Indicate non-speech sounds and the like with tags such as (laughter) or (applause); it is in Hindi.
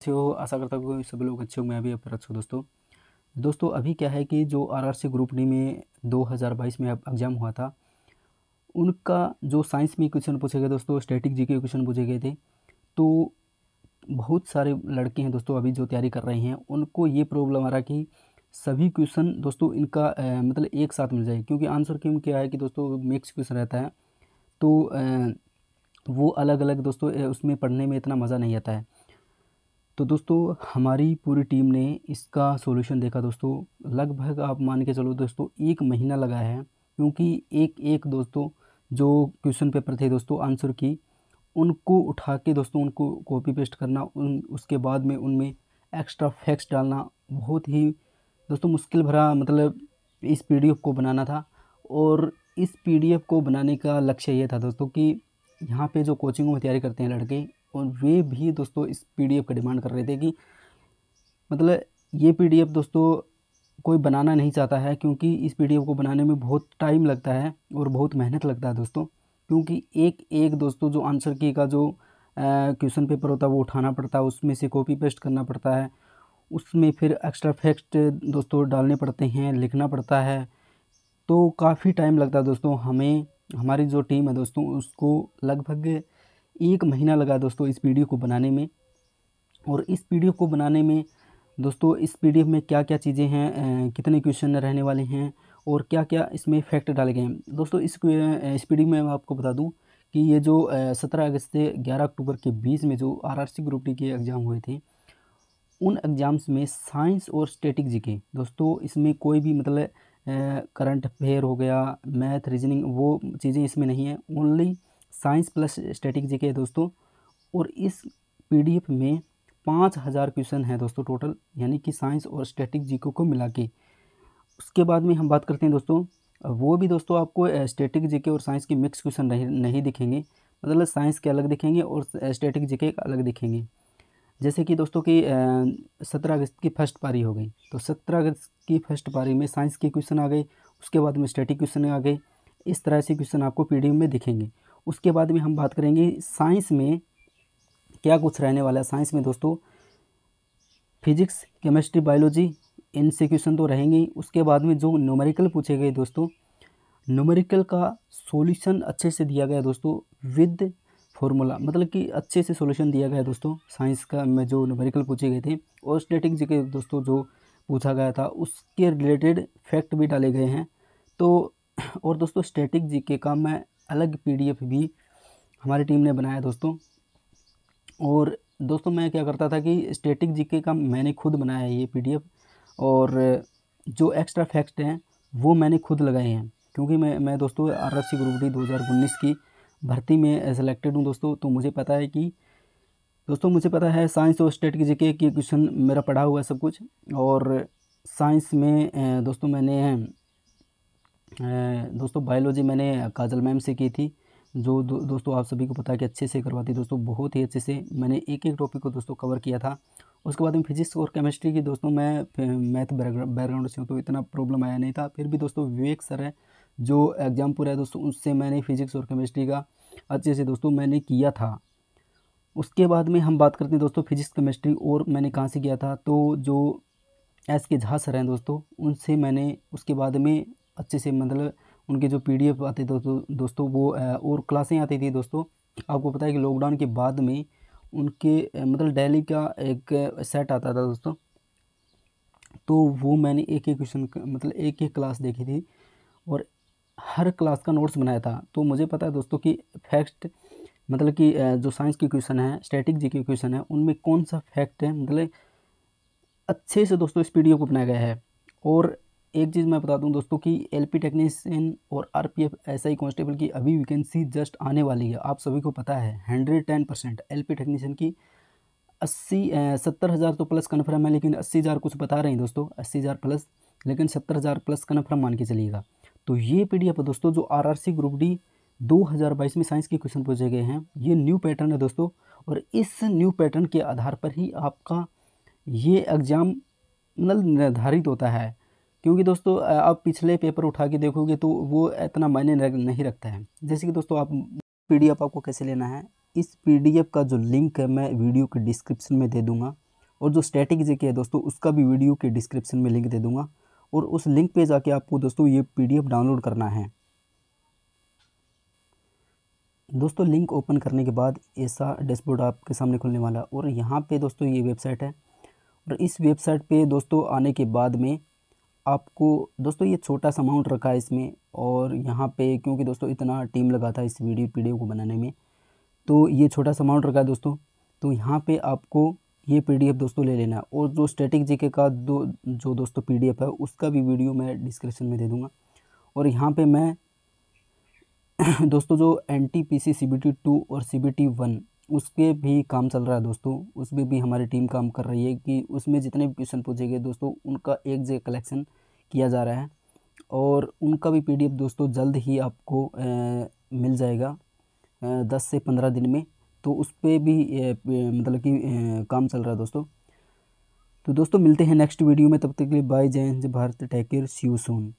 अच्छे हो तो आशा करता हूँ सभी लोग अच्छे हो मैं भी पर अच्छा दोस्तों दोस्तों अभी क्या है कि जो आरआरसी ग्रुप डी में 2022 में एग्ज़ाम हुआ था उनका जो साइंस में क्वेश्चन पूछे गए दोस्तों स्टैटिक जी के क्वेश्चन पूछे गए थे तो बहुत सारे लड़के हैं दोस्तों अभी जो तैयारी कर रहे हैं उनको ये प्रॉब्लम आ रहा कि सभी क्वेश्चन दोस्तों इनका मतलब एक साथ मिल जाए क्योंकि आंसर क्यों क्या है कि दोस्तों मिक्स क्वेश्चन रहता है तो वो अलग अलग दोस्तों उसमें पढ़ने में इतना मज़ा नहीं आता है तो दोस्तों हमारी पूरी टीम ने इसका सोल्यूशन देखा दोस्तों लगभग आप मान के चलो दोस्तों एक महीना लगा है क्योंकि एक एक दोस्तों जो क्वेश्चन पेपर थे दोस्तों आंसर की उनको उठा के दोस्तों उनको कॉपी पेस्ट करना उन उसके बाद में उनमें एक्स्ट्रा फैक्ट्स डालना बहुत ही दोस्तों मुश्किल भरा मतलब इस पी को बनाना था और इस पी को बनाने का लक्ष्य ये था दोस्तों कि यहाँ पे जो कोचिंग में तैयारी करते हैं लड़के और वे भी दोस्तों इस पीडीएफ का डिमांड कर रहे थे कि मतलब ये पीडीएफ दोस्तों कोई बनाना नहीं चाहता है क्योंकि इस पीडीएफ को बनाने में बहुत टाइम लगता है और बहुत मेहनत लगता है दोस्तों क्योंकि एक एक दोस्तों जो आंसर की का जो क्वेश्चन पेपर होता है वो उठाना पड़ता है उसमें से कॉपी पेस्ट करना पड़ता है उसमें फिर एक्स्ट्रा फैक्ट दोस्तों डालने पड़ते हैं लिखना पड़ता है तो काफ़ी टाइम लगता है दोस्तों हमें हमारी जो टीम है दोस्तों उसको लगभग एक महीना लगा दोस्तों इस वीडियो को बनाने में और इस पीडीएफ को बनाने में दोस्तों इस पीडीएफ में क्या क्या चीज़ें हैं कितने क्वेश्चन रहने वाले हैं और क्या क्या इसमें फैक्ट डाले गए हैं दोस्तों इस इस पीडीएफ में मैं आपको बता दूं कि ये जो सत्रह अगस्त से ग्यारह अक्टूबर के बीच में जो आरआरसी ग्रुप डी के एग्ज़ाम हुए थे उन एग्ज़ाम्स में साइंस और स्टेटिक जीके दोस्तों इसमें कोई भी मतलब करंट अफेयर हो गया मैथ रीजनिंग वो चीज़ें इसमें नहीं है ओनली साइंस प्लस स्टैटिक जी है दोस्तों और इस पीडीएफ में पाँच हज़ार क्वेश्चन हैं दोस्तों टोटल यानी कि साइंस और स्टैटिक जीको को मिला के उसके बाद में हम बात करते हैं दोस्तों वो भी दोस्तों आपको स्टैटिक जीके और साइंस के मिक्स क्वेश्चन नहीं नहीं दिखेंगे मतलब साइंस के अलग दिखेंगे और स्टैटिक जीके अलग दिखेंगे जैसे कि दोस्तों की सत्रह अगस्त की फर्स्ट पारी हो गई तो सत्रह अगस्त की फर्स्ट पारी में साइंस के क्वेश्चन आ गए उसके बाद में स्टैटिक क्वेश्चन आ गए इस तरह से क्वेश्चन आपको पी में दिखेंगे उसके बाद में हम बात करेंगे साइंस में क्या कुछ रहने वाला है साइंस में दोस्तों फिजिक्स केमिस्ट्री बायोलॉजी इन तो रहेंगे उसके बाद में जो न्यूमेरिकल पूछे गए दोस्तों न्यूमेरिकल का सॉल्यूशन अच्छे से दिया गया दोस्तों विद फॉर्मूला मतलब कि अच्छे से सॉल्यूशन दिया गया दोस्तों साइंस का में जो न्यूमेरिकल पूछे गए थे और स्टेटिक जी के दोस्तों जो पूछा गया था उसके रिलेटेड फैक्ट भी डाले गए हैं तो और दोस्तों स्टेटिक जी के का मैं अलग पीडीएफ भी हमारी टीम ने बनाया दोस्तों और दोस्तों मैं क्या करता था कि स्टेटिक जीके का मैंने खुद बनाया है ये पीडीएफ और जो एक्स्ट्रा फैक्ट हैं वो मैंने खुद लगाए हैं क्योंकि मैं मैं दोस्तों आर एफ ग्रुप डी दो की भर्ती में सेलेक्टेड हूँ दोस्तों तो मुझे पता है कि दोस्तों मुझे पता है साइंस और स्टेट की जीके की क्वेश्चन मेरा पढ़ा हुआ है सब कुछ और साइंस में दोस्तों मैंने दोस्तों बायोलॉजी मैंने काजल मैम से की थी जो दो, दोस्तों आप सभी को पता है कि अच्छे से करवाती दोस्तों बहुत ही अच्छे से मैंने एक एक टॉपिक को दोस्तों कवर किया था उसके बाद में फिजिक्स और केमिस्ट्री की दोस्तों मैं मैथ बैकग्राउंड से हूँ तो इतना प्रॉब्लम आया नहीं था फिर भी दोस्तों विवेक सर है जो एग्ज़ाम पूरा है दोस्तों उससे मैंने फिजिक्स और केमिस्ट्री का अच्छे से दोस्तों मैंने किया था उसके बाद में हम बात करते हैं दोस्तों फिजिक्स केमिस्ट्री और मैंने कहाँ से किया था तो जो एस के झा सर हैं दोस्तों उनसे मैंने उसके बाद में अच्छे से मतलब उनके जो पी डी एफ आते दोस्तों दोस्तों वो और क्लासें आती थी दोस्तों आपको पता है कि लॉकडाउन के बाद में उनके मतलब डेली का एक सेट आता था दोस्तों तो वो मैंने एक एक क्वेश्चन मतलब एक एक क्लास देखी थी और हर क्लास का नोट्स बनाया था तो मुझे पता है दोस्तों कि फैक्ट मतलब कि जो साइंस के क्वेश्चन है स्टैटिक जी के क्वेश्चन है उनमें कौन सा फैक्ट है मतलब अच्छे से दोस्तों इस पी को बनाया गया है और एक चीज़ मैं बता दूं दोस्तों कि एलपी टेक्नीशियन और आरपीएफ एसआई कांस्टेबल की अभी वैकेंसी जस्ट आने वाली है आप सभी को पता है hundred ten percent L technician की अस्सी सत्तर हज़ार तो प्लस कन्फर्म है लेकिन अस्सी हज़ार कुछ बता रहे हैं दोस्तों अस्सी हज़ार प्लस लेकिन सत्तर हज़ार प्लस कन्फर्म मान के चलिएगा तो ये डी एफ दोस्तों जो सी ग्रुप डी बाईस में साइंस के क्वेश्चन पूछे गए हैं ये न्यू पैटर्न है दोस्तों और इस न्यू पैटर्न के आधार पर ही आपका ये एग्ज़ाम नल निर्धारित होता है क्योंकि दोस्तों आप पिछले पेपर उठा के देखोगे तो वो इतना मायने नहीं रखता है जैसे कि दोस्तों आप पी आपको कैसे लेना है इस पी का जो लिंक है मैं वीडियो के डिस्क्रिप्शन में दे दूँगा और जो स्टैटिक जेके है दोस्तों उसका भी वीडियो के डिस्क्रिप्शन में लिंक दे दूँगा और उस लिंक पर जाके आपको दोस्तों ये एफ डाउनलोड करना है दोस्तों लिंक ओपन करने के बाद ऐसा डैशबोर्ड आपके सामने खुलने वाला और यहाँ पे दोस्तों ये वेबसाइट है और इस वेबसाइट पे दोस्तों आने के बाद में आपको दोस्तों ये छोटा सा अमाउंट रखा है इसमें और यहाँ पे क्योंकि दोस्तों इतना टीम लगा था इस वीडियो पीडीएफ को बनाने में तो ये छोटा सा अमाउंट रखा है दोस्तों तो यहाँ पे आपको ये पीडीएफ दोस्तों ले लेना है और जो स्टैटिक जीके का दो जो दोस्तों पीडीएफ है उसका भी वीडियो मैं डिस्क्रिप्शन में दे दूँगा और यहाँ पर मैं (clears throat) दोस्तों जो N T P C C B T two और सी बी टी वन उसके भी काम चल रहा है दोस्तों उसमें भी हमारी टीम काम कर रही है कि उसमें जितने भी क्वेश्चन पूछे गए दोस्तों उनका एक जगह कलेक्शन किया जा रहा है और उनका भी पीडीएफ दोस्तों जल्द ही आपको ए, मिल जाएगा दस से पंद्रह दिन में तो उस पर भी ए, मतलब कि काम चल रहा है दोस्तों तो दोस्तों मिलते हैं नेक्स्ट वीडियो में तब तक के लिए बाय जय हिंद भारत टैकर सी यू सोन